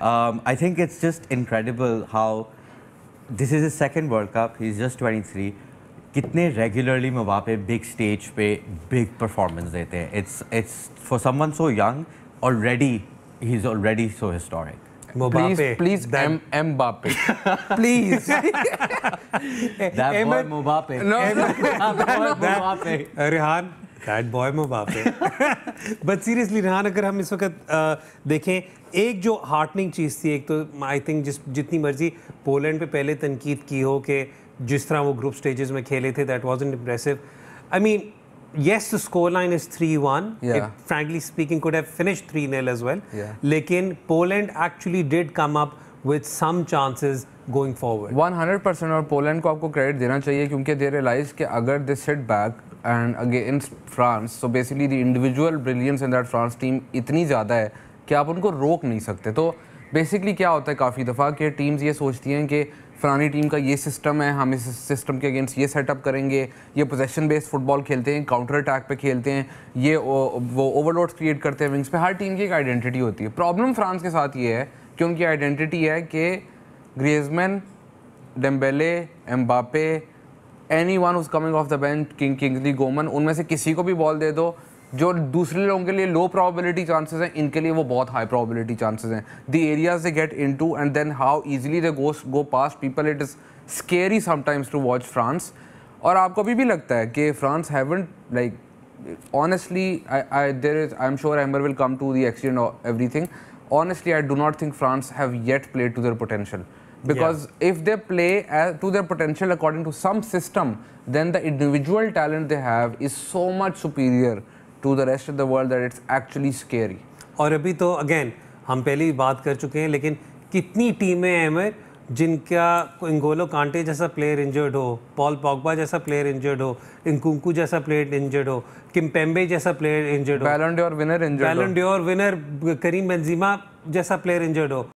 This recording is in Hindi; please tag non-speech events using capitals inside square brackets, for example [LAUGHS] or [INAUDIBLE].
Um, I think it's just incredible how this is his second World Cup. He's just 23. कितने रेगुलरली मबापे बिग स्टेज पे बिग परफॉर्मेंस देते हैं it's it's for someone so young already he is already so historic Mbappe. Please, please, M Mbappe. [LAUGHS] please. that boy Mbappe. No, that, that boy Mbappe. Rehan, bad boy में बाप है बट सीरियसली रिहान अगर हम इस वक्त देखें एक जो हार्टनिंग चीज़ थी एक तो आई थिंक जिस जितनी मर्जी पोलैंड पे पहले तनकीद की हो कि जिस तरह वो ग्रुप स्टेजेस में खेले थे that was impressive I mean yes the score line is three one frankly speaking could speaking could have finished 3-0 as well yeah. lekin poland actually did come up with some chances percent और पोलैंड को आपको क्रेडिट देना चाहिए क्योंकि दे रियलाइज कि अगर they set back and against France so basically the individual brilliance in that France team इतनी ज़्यादा है कि आप उनको रोक नहीं सकते तो बेसिकली क्या होता है काफ़ी दफ़ा कि टीम्स ये सोचती हैं कि फलानी टीम का ये सिस्टम है हम इस सिस्टम के अगेंस्ट ये सेटअप करेंगे ये पोजेशन बेस्ड फुटबॉल खेलते हैं काउंटर अटैक पे खेलते हैं ये वो ओवरलोड क्रिएट करते हैं विंग्स पे हर टीम की एक आइडेंटिटी होती है प्रॉब्लम फ्रांस के साथ ये है कि उनकी आइडेंटिटी है कि Griezmann Dembele Mbappe any one who's coming off the bench king Kingsley Coman उनमें से किसी को भी बॉल दे दो जो दूसरे लोगों के लिए लो प्रोबेबिलिटी चांसेस हैं इनके लिए वो बहुत हाई प्रोबेबिलिटी चांसेस हैं the areas they get into and then how easily they goes go past people it is scary sometimes to watch France और आपको अभी भी लगता है कि France haven't like honestly I I there I I'm sure Amber will come to the accident everything honestly I do not think France have yet played to their potential because yeah. if they play as, to their potential according to some system then the individual talent they have is so much superior to the rest of the world that it's actually scary और अभी तो अगेन हम पहले ही बात कर चुके हैं लेकिन कितनी टीमें हैं मेरे जिनका इंगोलो कांटे जैसा प्लेयर इंजर्ड हो पॉल पॉगबा जैसा प्लेयर इंजर्ड हो इंकुंकू जैसा प्लेयर इंजर्ड हो किम्पेम्बे जैसा प्लेयर इंजर्ड हो Ballon winner injured Ballon winner Karim Benzema जैसा प्लेयर इंजर्ड हो